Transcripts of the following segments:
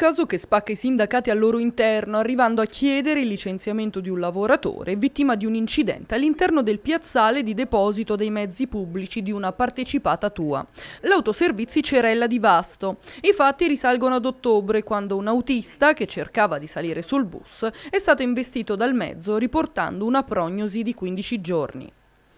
caso che spacca i sindacati al loro interno, arrivando a chiedere il licenziamento di un lavoratore vittima di un incidente all'interno del piazzale di deposito dei mezzi pubblici di una partecipata tua. L'autoservizi Cerella di Vasto. I fatti risalgono ad ottobre, quando un autista che cercava di salire sul bus è stato investito dal mezzo riportando una prognosi di 15 giorni.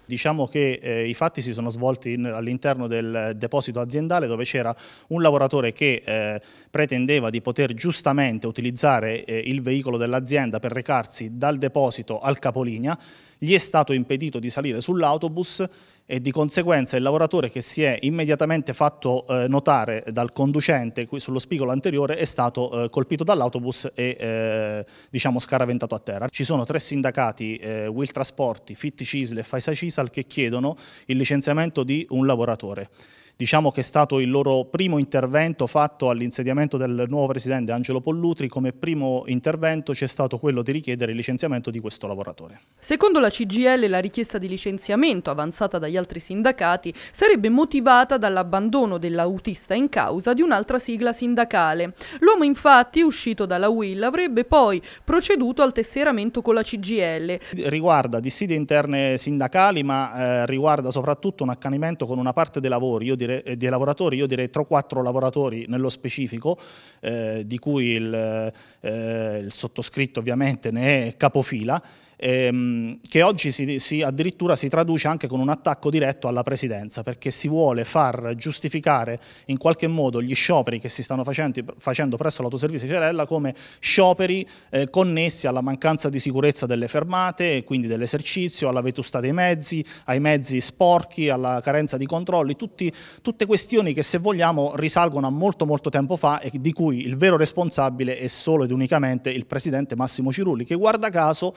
Diciamo che eh, i fatti si sono svolti all'interno del deposito aziendale dove c'era un lavoratore che eh, pretendeva di poter giustamente utilizzare eh, il veicolo dell'azienda per recarsi dal deposito al capolinea, gli è stato impedito di salire sull'autobus e di conseguenza il lavoratore che si è immediatamente fatto eh, notare dal conducente qui sullo spigolo anteriore è stato eh, colpito dall'autobus e eh, diciamo scaraventato a terra. Ci sono tre sindacati, eh, Will Trasporti, Fitti Cisle e Faisa Cisal, che chiedono il licenziamento di un lavoratore. Diciamo che è stato il loro primo intervento fatto all'insediamento del nuovo presidente Angelo Pollutri, come primo intervento c'è stato quello di richiedere il licenziamento di questo lavoratore. Secondo la CGL la richiesta di licenziamento avanzata dagli dagli altri sindacati sarebbe motivata dall'abbandono dell'autista in causa di un'altra sigla sindacale. L'uomo infatti, uscito dalla UIL, avrebbe poi proceduto al tesseramento con la CGL. Riguarda dissidi interne sindacali ma eh, riguarda soprattutto un accanimento con una parte dei, lavori, io direi, eh, dei lavoratori, io direi 3 quattro lavoratori nello specifico, eh, di cui il, eh, il sottoscritto ovviamente ne è capofila ehm, che oggi si, si, addirittura si traduce anche con un attacco diretto alla Presidenza, perché si vuole far giustificare in qualche modo gli scioperi che si stanno facendo, facendo presso l'autoservizio Cerella come scioperi eh, connessi alla mancanza di sicurezza delle fermate, e quindi dell'esercizio, alla vetustà dei mezzi, ai mezzi sporchi, alla carenza di controlli, tutti, tutte questioni che se vogliamo risalgono a molto molto tempo fa e di cui il vero responsabile è solo ed unicamente il Presidente Massimo Cirulli, che guarda caso,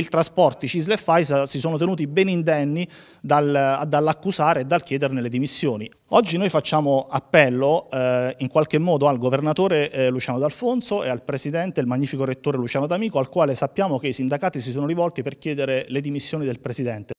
il trasporti Cisle e Faisa si sono tenuti ben indenni dal, dall'accusare e dal chiederne le dimissioni. Oggi noi facciamo appello eh, in qualche modo al governatore eh, Luciano D'Alfonso e al presidente, il magnifico rettore Luciano D'Amico, al quale sappiamo che i sindacati si sono rivolti per chiedere le dimissioni del presidente.